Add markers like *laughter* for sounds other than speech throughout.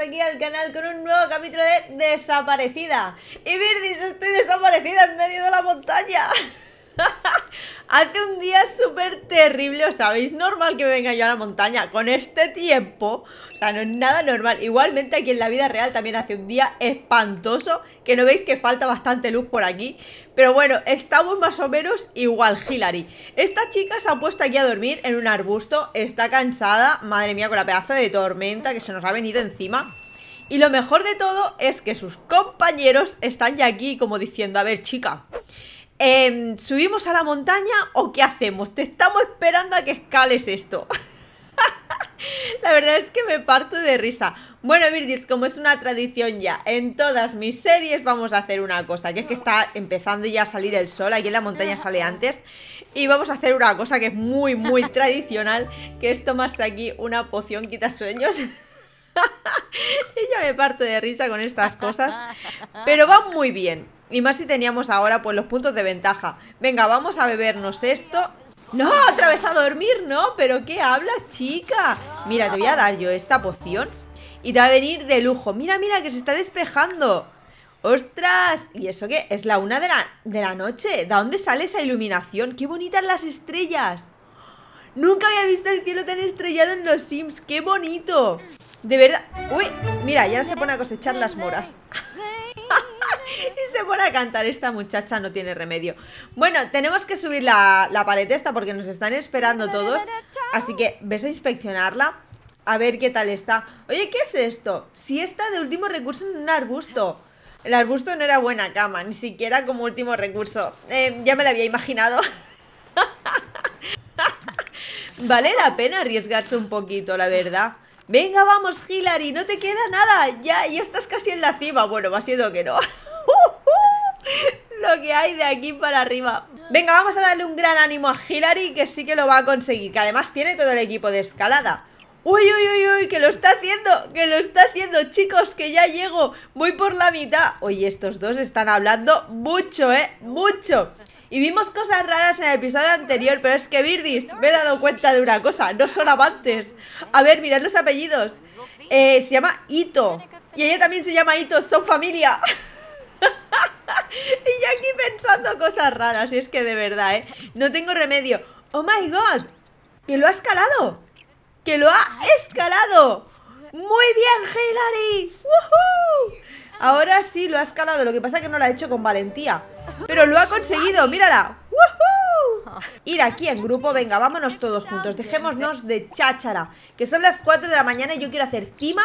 aquí al canal con un nuevo capítulo de Desaparecida. Y Virgis estoy desaparecida en medio de la montaña. *laughs* *laughs* Hace un día súper terrible, sabéis? Normal que venga yo a la montaña con este tiempo. O sea, no es nada normal. Igualmente aquí en la vida real también hace un día espantoso, que no veis que falta bastante luz por aquí. Pero bueno, estamos más o menos igual, Hillary. Esta chica se ha puesto aquí a dormir en un arbusto, está cansada, madre mía, con la pedazo de tormenta que se nos ha venido encima. Y lo mejor de todo es que sus compañeros están ya aquí como diciendo, a ver chica, Em, ¿Subimos a la montaña o qué hacemos? Te estamos esperando a que escales esto. *laughs* la verdad es que me parto de risa. Bueno, Virdis, como es una tradición ya, en todas mis series vamos a hacer una cosa, que es que está empezando ya a salir el sol, aquí en la montaña sale antes, y vamos a hacer una cosa que es muy, muy *laughs* tradicional, que es tomarse aquí una poción sueños. *laughs* y ya me parto de risa con estas cosas, pero va muy bien. Y más si teníamos ahora pues los puntos de ventaja Venga, vamos a bebernos esto ¡No! ¡Otra vez a dormir! ¡No! ¿Pero qué hablas, chica? Mira, te voy a dar yo esta poción Y te va a venir de lujo Mira, mira, que se está despejando ¡Ostras! ¿Y eso qué? Es la una de la, de la noche ¿De dónde sale esa iluminación? ¡Qué bonitas las estrellas! Nunca había visto el cielo tan estrellado en los Sims ¡Qué bonito! De verdad... ¡Uy! Mira, ya se pone a cosechar las moras se pone a cantar esta muchacha no tiene remedio. Bueno, tenemos que subir la, la pared esta porque nos están esperando todos. Así que ves a inspeccionarla. A ver qué tal está. Oye, ¿qué es esto? Si está de último recurso en un arbusto. El arbusto no era buena cama, ni siquiera como último recurso. Eh, ya me lo había imaginado. *laughs* vale la pena arriesgarse un poquito, la verdad. Venga, vamos, Hillary, no te queda nada. Ya, ya estás casi en la cima. Bueno, va siendo que no. *laughs* *laughs* lo que hay de aquí para arriba. Venga, vamos a darle un gran ánimo a Hillary que sí que lo va a conseguir, que además tiene todo el equipo de escalada. Uy, uy, uy, uy, que lo está haciendo, que lo está haciendo, chicos, que ya llego, voy por la mitad. Oye, estos dos están hablando mucho, ¿eh? Mucho. Y vimos cosas raras en el episodio anterior, pero es que Birdis, me he dado cuenta de una cosa, no son amantes. A ver, mirad los apellidos. Eh, se llama Ito. Y ella también se llama Ito, son familia. *laughs* *laughs* y ya aquí pensando cosas raras, y es que de verdad, ¿eh? No tengo remedio. ¡Oh, my God! ¡Que lo ha escalado! ¡Que lo ha escalado! ¡Muy bien, Hilary! ¡Woohoo! Ahora sí lo ha escalado, lo que pasa es que no lo ha hecho con valentía. Pero lo ha conseguido, mírala. ¡Woohoo! Ir aquí en grupo, venga, vámonos todos juntos. Dejémonos de cháchara, que son las 4 de la mañana y yo quiero hacer cima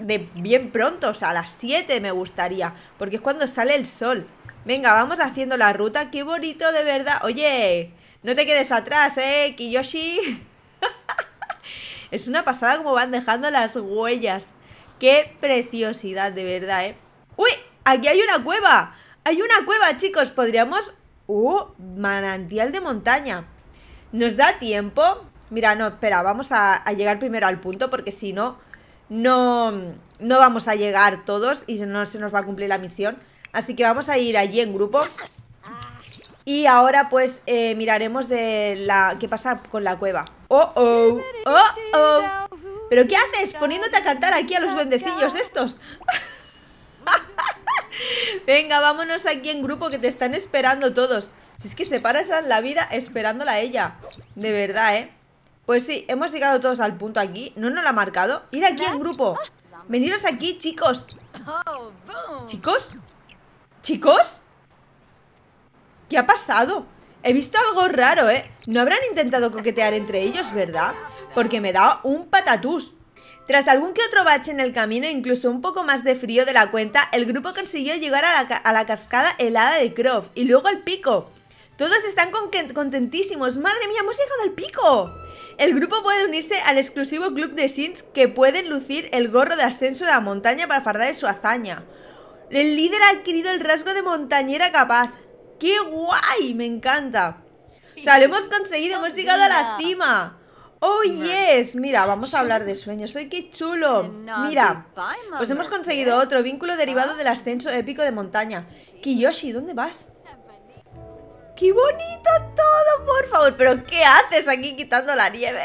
de bien pronto, o sea, a las 7 me gustaría, porque es cuando sale el sol. Venga, vamos haciendo la ruta, qué bonito de verdad. Oye, no te quedes atrás, eh, Kiyoshi. *laughs* es una pasada como van dejando las huellas. Qué preciosidad, de verdad, eh. ¡Uy! Aquí hay una cueva. Hay una cueva, chicos. Podríamos... ¡Uh! Manantial de montaña. ¿Nos da tiempo? Mira, no, espera, vamos a, a llegar primero al punto porque si no no, no vamos a llegar todos y no se nos va a cumplir la misión. Así que vamos a ir allí en grupo. Y ahora pues eh, miraremos de la qué pasa con la cueva. ¡Oh, oh! ¡Oh, oh! ¿Pero qué haces? Poniéndote a cantar aquí a los bendecillos estos. *laughs* Venga, vámonos aquí en grupo que te están esperando todos. Si es que se paras la vida esperándola a ella. De verdad, ¿eh? Pues sí, hemos llegado todos al punto aquí. No nos lo ha marcado. Ir aquí en grupo. Veniros aquí, chicos. ¿Chicos? ¿Chicos? ¿Qué ha pasado? He visto algo raro, ¿eh? No habrán intentado coquetear entre ellos, ¿verdad? Porque me da un patatús. Tras algún que otro bache en el camino, incluso un poco más de frío de la cuenta, el grupo consiguió llegar a la, cascada helada de Croft y luego al pico. Todos están contentísimos. ¡Madre mía, hemos llegado al pico! El grupo puede unirse al exclusivo club de Sins que pueden lucir el gorro de ascenso de la montaña para fardar de su hazaña. El líder ha adquirido el rasgo de montañera capaz. ¡Qué guay! Me encanta. O sea, lo hemos conseguido, hemos llegado a la cima. ¡Oh, yes! Mira, vamos a hablar de sueños. ¡Ay, qué chulo! Eh, Mira, pues hemos conseguido otro vínculo derivado del ascenso épico de montaña. Kiyoshi, ¿dónde vas? ¡Qué bonito todo, por favor! ¿Pero qué haces aquí quitando la nieve?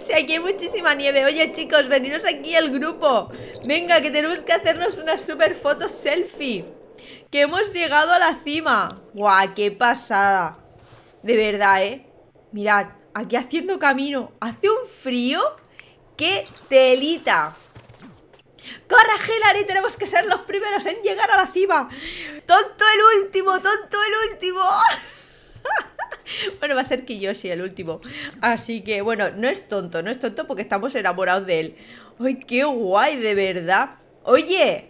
si *laughs* aquí hay muchísima nieve Oye chicos, veniros aquí al grupo Venga, que tenemos que hacernos una super foto selfie Que hemos llegado a la cima ¡Guau, qué pasada! De verdad, ¿eh? Mirad, aquí haciendo camino Hace un frío ¡Qué telita! ¡Corre, Hillary! ¡Tenemos que ser los primeros en llegar a la cima! ¡Tonto el último! ¡Tonto el último! *laughs* bueno, va a ser que yo sea el último. Así que, bueno, no es tonto, no es tonto porque estamos enamorados de él. ¡Ay, qué guay, de verdad! ¡Oye!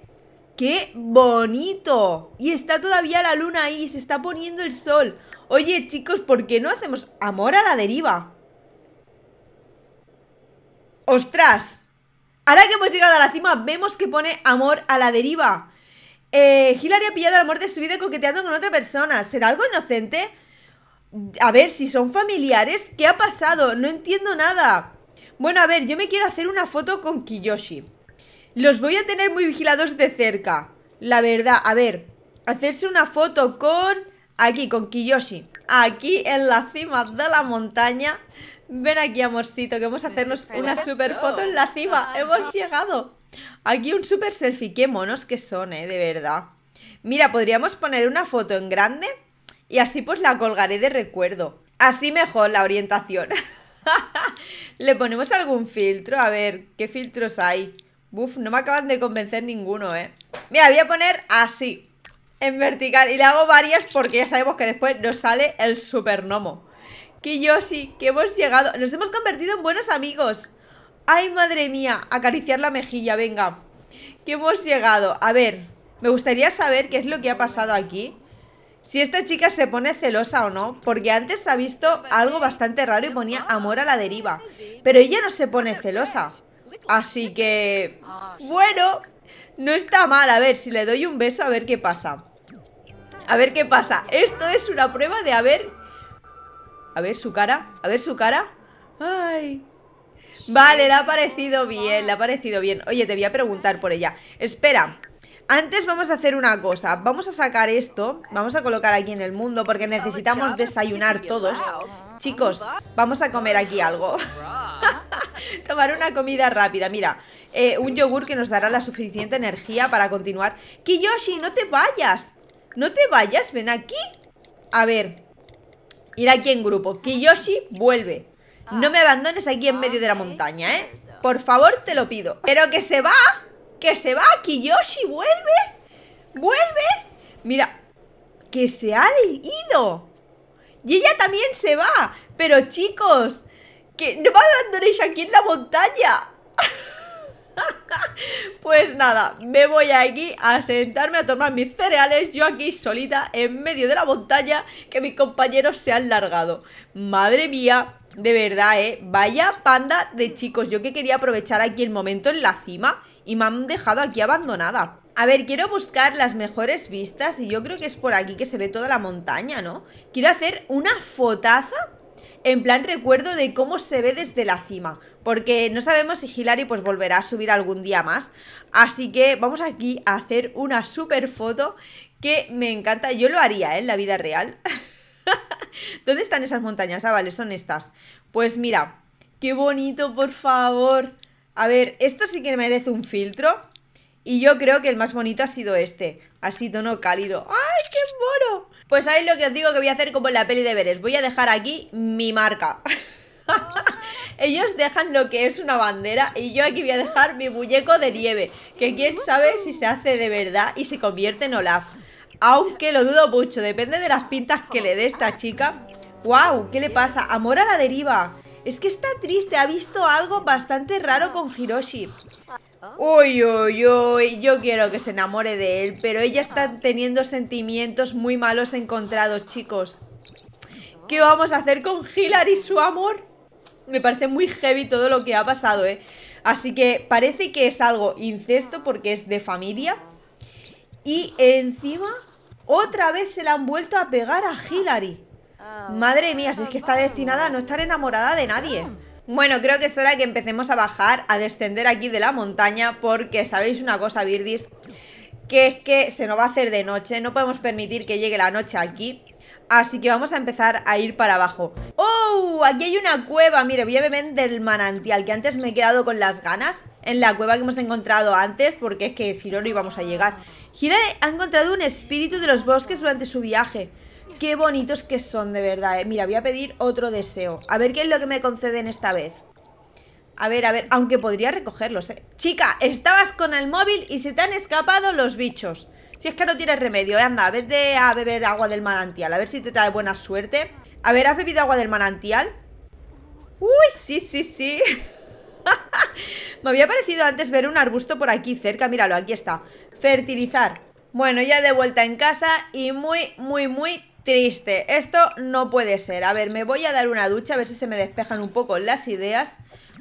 ¡Qué bonito! Y está todavía la luna ahí, se está poniendo el sol. Oye, chicos, ¿por qué no hacemos amor a la deriva? ¡Ostras! Ahora que hemos llegado a la cima, vemos que pone amor a la deriva. Eh, ha pillado el amor de su vida coqueteando con otra persona. ¿Será algo inocente? A ver, si son familiares, ¿qué ha pasado? No entiendo nada. Bueno, a ver, yo me quiero hacer una foto con Kiyoshi. Los voy a tener muy vigilados de cerca. La verdad, a ver, hacerse una foto con... Aquí, con Kiyoshi aquí en la cima de la montaña. Ven aquí, amorcito, que vamos a hacernos una super foto en la cima. Hemos llegado. Aquí un super selfie. Qué monos que son, eh, de verdad. Mira, podríamos poner una foto en grande y así pues la colgaré de recuerdo. Así mejor la orientación. *laughs* Le ponemos algún filtro, a ver, ¿qué filtros hay? Buf, no me acaban de convencer ninguno, ¿eh? Mira, voy a poner así en vertical. Y le hago varias porque ya sabemos que después nos sale el supernomo. yo sí, que hemos llegado. Nos hemos convertido en buenos amigos. Ay, madre mía. Acariciar la mejilla, venga. Que hemos llegado. A ver, me gustaría saber qué es lo que ha pasado aquí. Si esta chica se pone celosa o no. Porque antes ha visto algo bastante raro y ponía amor a la deriva. Pero ella no se pone celosa. Así que... Bueno, no está mal. A ver, si le doy un beso, a ver qué pasa. A ver qué pasa. Esto es una prueba de haber. A ver su cara. A ver su cara. Ay... Vale, le ha parecido bien, le ha parecido bien Oye, te voy a preguntar por ella Espera, antes vamos a hacer una cosa Vamos a sacar esto Vamos a colocar aquí en el mundo Porque necesitamos desayunar todos Chicos, vamos a comer aquí algo *laughs* Tomar una comida rápida Mira, eh, un yogur que nos dará la suficiente energía para continuar Kiyoshi, no te vayas no te vayas, ven aquí A ver Ir aquí en grupo Kiyoshi, vuelve No me abandones aquí en medio de la montaña, ¿eh? Por favor, te lo pido Pero que se va Que se va Kiyoshi, vuelve Vuelve Mira Que se ha ido Y ella también se va Pero chicos Que no me abandonéis aquí en la montaña *laughs* Pues nada, me voy aquí a sentarme a tomar mis cereales Yo aquí solita en medio de la montaña Que mis compañeros se han largado Madre mía, de verdad, eh Vaya panda de chicos Yo que quería aprovechar aquí el momento en la cima Y me han dejado aquí abandonada a ver, quiero buscar las mejores vistas y yo creo que es por aquí que se ve toda la montaña, ¿no? Quiero hacer una fotaza en plan recuerdo de cómo se ve desde la cima, porque no sabemos si Hilary pues volverá a subir algún día más, así que vamos aquí a hacer una super foto que me encanta, yo lo haría ¿eh? en la vida real. *laughs* ¿Dónde están esas montañas? Ah, vale, son estas. Pues mira, qué bonito, por favor. A ver, esto sí que merece un filtro. Y yo creo que el más bonito ha sido este. Así tono cálido. ¡Ay, qué mono! Pues ahí lo que os digo que voy a hacer como en la peli de veres. Voy a dejar aquí mi marca. *laughs* Ellos dejan lo que es una bandera y yo aquí voy a dejar mi muñeco de nieve, que quién sabe si se hace de verdad y se convierte en Olaf. Aunque lo dudo mucho, depende de las pintas que le dé esta chica. ¡Wow! ¿Qué le pasa? Amor a la deriva. Es que está triste, ha visto algo bastante raro con Hiroshi Uy, uy, uy, yo quiero que se enamore de él Pero ella está teniendo sentimientos muy malos encontrados, chicos ¿Qué vamos a hacer con Hilary y su amor? Me parece muy heavy todo lo que ha pasado, ¿eh? Así que parece que es algo incesto porque es de familia Y encima, otra vez se la han vuelto a pegar a Hilary Ah, Madre mía, si es que está destinada a no estar enamorada de nadie. Bueno, creo que es hora que empecemos a bajar, a descender aquí de la montaña, porque sabéis una cosa, birdis que es que se nos va a hacer de noche, no podemos permitir que llegue la noche aquí. Así que vamos a empezar a ir para abajo ¡Oh! Aquí hay una cueva Mire, voy a del manantial Que antes me he quedado con las ganas En la cueva que hemos encontrado antes Porque es que si no, no íbamos a llegar Gira ha encontrado un espíritu de los bosques durante su viaje Qué bonitos que son, de verdad, eh. Mira, voy a pedir otro deseo. A ver qué es lo que me conceden esta vez. A ver, a ver, aunque podría recogerlos, eh. Chica, estabas con el móvil y se te han escapado los bichos. Si es que no tienes remedio, eh, anda, vete a beber agua del manantial. A ver si te trae buena suerte. A ver, ¿has bebido agua del manantial? Uy, sí, sí, sí. *laughs* me había parecido antes ver un arbusto por aquí cerca. Míralo, aquí está. Fertilizar. Bueno, ya de vuelta en casa y muy, muy, muy Triste, esto no puede ser. A ver, me voy a dar una ducha, a ver si se me despejan un poco las ideas.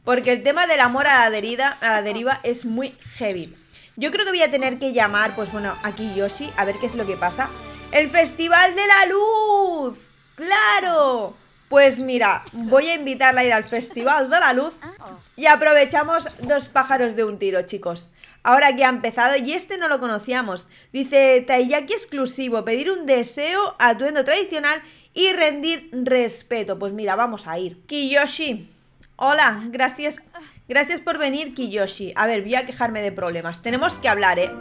Porque el tema del amor a la, deriva es muy heavy. Yo creo que voy a tener que llamar, pues bueno, aquí Yoshi, a ver qué es lo que pasa. ¡El Festival de la Luz! ¡Claro! Pues mira, voy a invitarla a ir al Festival de la Luz y aprovechamos dos pájaros de un tiro, chicos ahora que ha empezado y este no lo conocíamos. Dice Taiyaki exclusivo, pedir un deseo, atuendo tradicional y rendir respeto. Pues mira, vamos a ir. Kiyoshi, hola, gracias. Gracias por venir, Kiyoshi. A ver, voy a quejarme de problemas. Tenemos que hablar, ¿eh?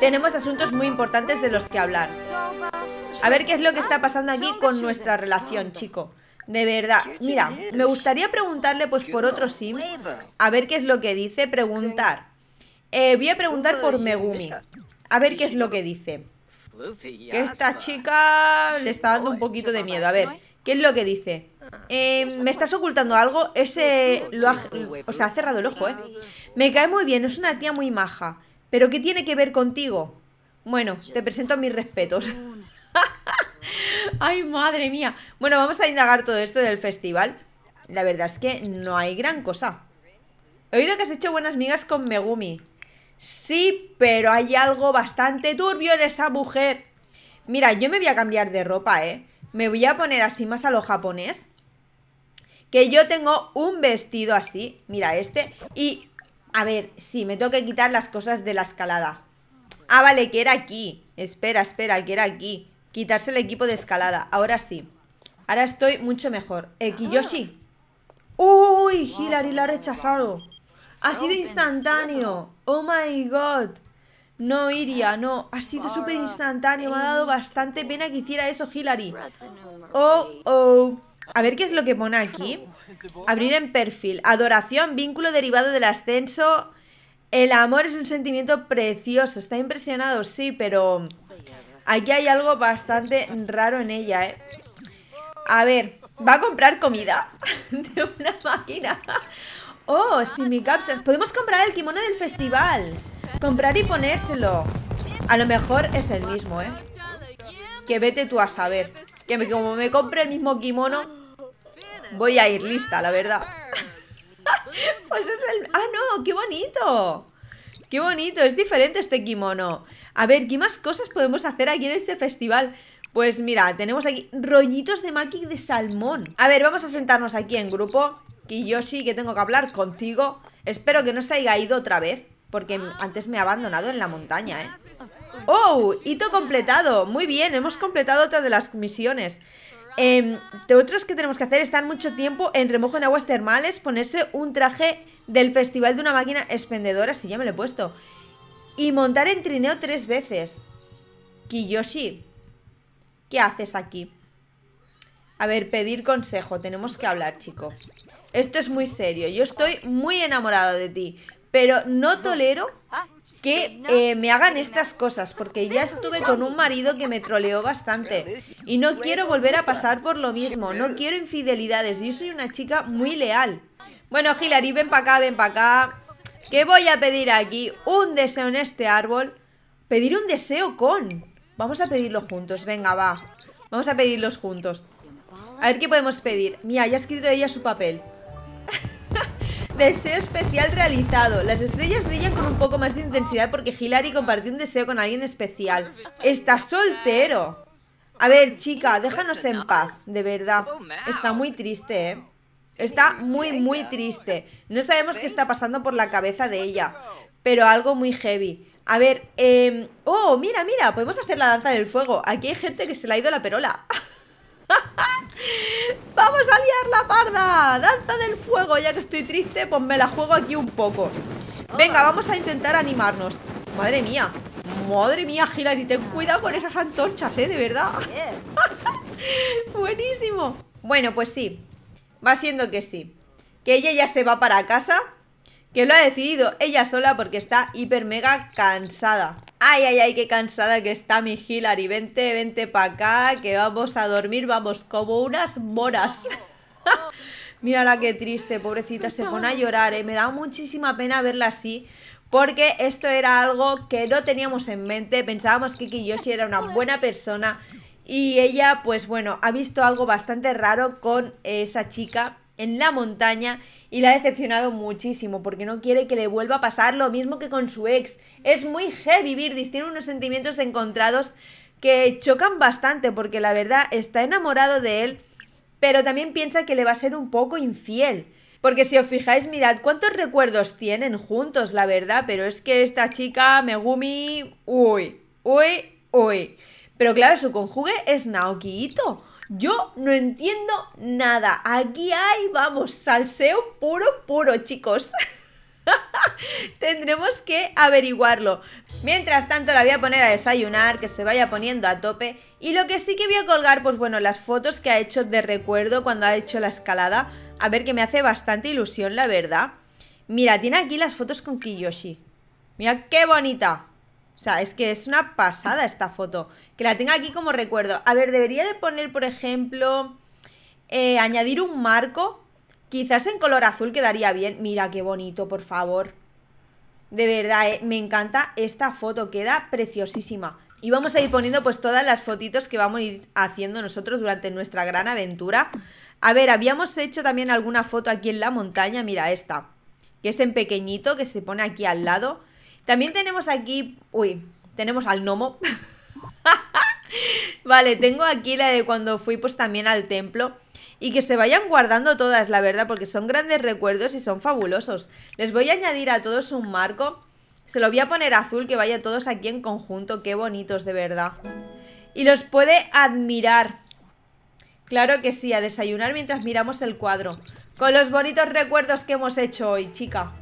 Tenemos asuntos muy importantes de los que hablar. A ver qué es lo que está pasando aquí con nuestra relación, chico. De verdad, mira, me gustaría preguntarle pues por otro sim, a ver qué es lo que dice, preguntar. Eh, voy a preguntar por Megumi. A ver qué es lo que dice. esta chica le está dando un poquito de miedo. A ver, ¿qué es lo que dice? Ah, eh, ¿Me estás ocultando algo? Ese o sea, ha cerrado el ojo, ¿eh? Me cae muy bien, es una tía muy maja. ¿Pero qué tiene que ver contigo? Bueno, te presento mis respetos. *laughs* Ay, madre mía. Bueno, vamos a indagar todo esto del festival. La verdad es que no hay gran cosa. He oído que has hecho buenas migas con Megumi. Sí, pero hay algo bastante turbio en esa mujer. Mira, yo me voy a cambiar de ropa, ¿eh? Me voy a poner así más a lo japonés. Que yo tengo un vestido así, mira este. Y, a ver, sí, me tengo que quitar las cosas de la escalada. Ah, vale, que era aquí. Espera, espera, que era aquí. Quitarse el equipo de escalada. Ahora sí. Ahora estoy mucho mejor. Ah. ¡Uy! Hilary la ha rechazado. ¡Ha sido instantáneo. Oh my god. No, Iria, no. Ha sido súper instantáneo. Me ha dado bastante pena que hiciera eso Hillary. Oh, oh. A ver qué es lo que pone aquí. Abrir en perfil. Adoración, vínculo derivado del ascenso. El amor es un sentimiento precioso. Está impresionado, sí, pero... Aquí hay algo bastante raro en ella, ¿eh? A ver, va a comprar comida *laughs* de una máquina. Oh, Cups, Podemos comprar el kimono del festival. Comprar y ponérselo. A lo mejor es el mismo, ¿eh? Que vete tú a saber. Que como me compre el mismo kimono, voy a ir lista, la verdad. *laughs* pues es el... ¡Ah, no! ¡Qué bonito! ¡Qué bonito! Es diferente este kimono. A ver, ¿qué más cosas podemos hacer aquí en este festival? Pues mira, tenemos aquí rollitos de maki de salmón. A ver, vamos a sentarnos aquí en grupo Kiyoshi, yo sí que tengo que hablar contigo. Espero que no se haya ido otra vez, porque antes me he abandonado en la montaña, ¿eh? ¡Oh! Hito completado. Muy bien, hemos completado otra de las misiones. Em, de otros que tenemos que hacer estar mucho tiempo en remojo en aguas termales, ponerse un traje del festival de una máquina expendedora, si ya me lo he puesto. Y montar en trineo tres veces. Kiyoshi, ¿qué haces aquí? A ver, pedir consejo, tenemos que hablar, chico. Esto es muy serio. Yo estoy muy enamorado de ti. Pero no tolero ah, que eh, me hagan estas cosas, porque ya estuve con un marido que me troleó bastante. Y no quiero volver a pasar por lo mismo, no quiero infidelidades, yo soy una chica muy leal. Bueno, Hilary, ven para acá, ven para acá. ¿Qué voy a pedir aquí? Un deseo en este árbol. Pedir un deseo con... Vamos a pedirlo juntos, venga, va. Vamos a pedirlos juntos. A ver qué podemos pedir. Mira, ya ha escrito ella su papel. *laughs* Deseo especial realizado. Las estrellas brillan con un poco más de intensidad porque Hilary compartió un deseo con alguien especial. Está soltero. A ver, chica, déjanos en paz, de verdad. Está muy triste, ¿eh? Está muy, muy triste. No sabemos qué está pasando por la cabeza de ella, pero algo muy heavy. A ver, eh... oh, mira, mira, podemos hacer la danza del fuego. Aquí hay gente que se le ha ido la perola. *laughs* ¡Vamos a liar la parda! ¡Danza del fuego! Ya que estoy triste, pues me la juego aquí un poco Venga, vamos a intentar animarnos Madre mía Madre mía, Hilary, ten cuidado con esas antorchas, ¿eh? De verdad *laughs* Buenísimo Bueno, pues sí Va siendo que sí Que ella ya se va para casa Que lo ha decidido ella sola porque está hiper mega cansada Ay, ay, ay, qué cansada que está mi Hillary. Vente, vente para acá, que vamos a dormir, vamos, como unas moras. *laughs* Mírala qué triste, pobrecita, se pone a llorar, y eh. Me da muchísima pena verla así, porque esto era algo que no teníamos en mente. Pensábamos que Kiyoshi era una buena persona y ella, pues bueno, ha visto algo bastante raro con esa chica, en la montaña y la ha decepcionado muchísimo porque no quiere que le vuelva a pasar lo mismo que con su ex. Es muy heavy vivir tiene unos sentimientos encontrados que chocan bastante porque la verdad está enamorado de él, pero también piensa que le va a ser un poco infiel. Porque si os fijáis, mirad cuántos recuerdos tienen juntos, la verdad, pero es que esta chica, Megumi, uy, uy, uy. Pero claro, su conjugue es Naoki Yo no entiendo nada. Aquí hay, vamos, salseo puro, puro, chicos. *laughs* Tendremos que averiguarlo. Mientras tanto la voy a poner a desayunar, que se vaya poniendo a tope. Y lo que sí que voy a colgar, pues bueno, las fotos que ha hecho de recuerdo cuando ha hecho la escalada. A ver, que me hace bastante ilusión, la verdad. Mira, tiene aquí las fotos con Kiyoshi. Mira qué bonita. O sea, es que es una pasada esta foto. Que la tenga aquí como recuerdo. A ver, debería de poner, por ejemplo, eh, añadir un marco. Quizás en color azul quedaría bien. Mira qué bonito, por favor. De verdad, eh, me encanta esta foto. Queda preciosísima. Y vamos a ir poniendo pues todas las fotitos que vamos a ir haciendo nosotros durante nuestra gran aventura. A ver, habíamos hecho también alguna foto aquí en la montaña. Mira esta. Que es en pequeñito, que se pone aquí al lado también tenemos aquí. Uy, tenemos al gnomo. *laughs* vale, tengo aquí la de cuando fui, pues también al templo. Y que se vayan guardando todas, la verdad, porque son grandes recuerdos y son fabulosos. Les voy a añadir a todos un marco. Se lo voy a poner azul, que vaya todos aquí en conjunto. Qué bonitos, de verdad. Y los puede admirar. Claro que sí, a desayunar mientras miramos el cuadro. Con los bonitos recuerdos que hemos hecho hoy, chica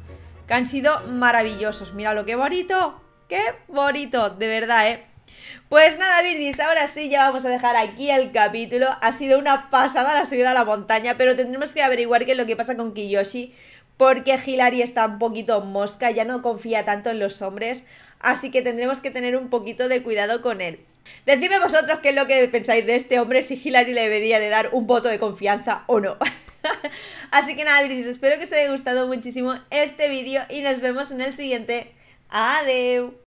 que han sido maravillosos. Mira lo que bonito, qué bonito, de verdad, ¿eh? Pues nada, Virgis, ahora sí ya vamos a dejar aquí el capítulo. Ha sido una pasada la subida a la montaña, pero tendremos que averiguar qué es lo que pasa con Kiyoshi, porque Hilary está un poquito mosca, ya no confía tanto en los hombres, así que tendremos que tener un poquito de cuidado con él. Decidme vosotros qué es lo que pensáis de este hombre, si Hilary le debería de dar un voto de confianza o no. *laughs* *laughs* Así que nada, Virgis, espero que os haya gustado muchísimo este vídeo y nos vemos en el siguiente. Adeu.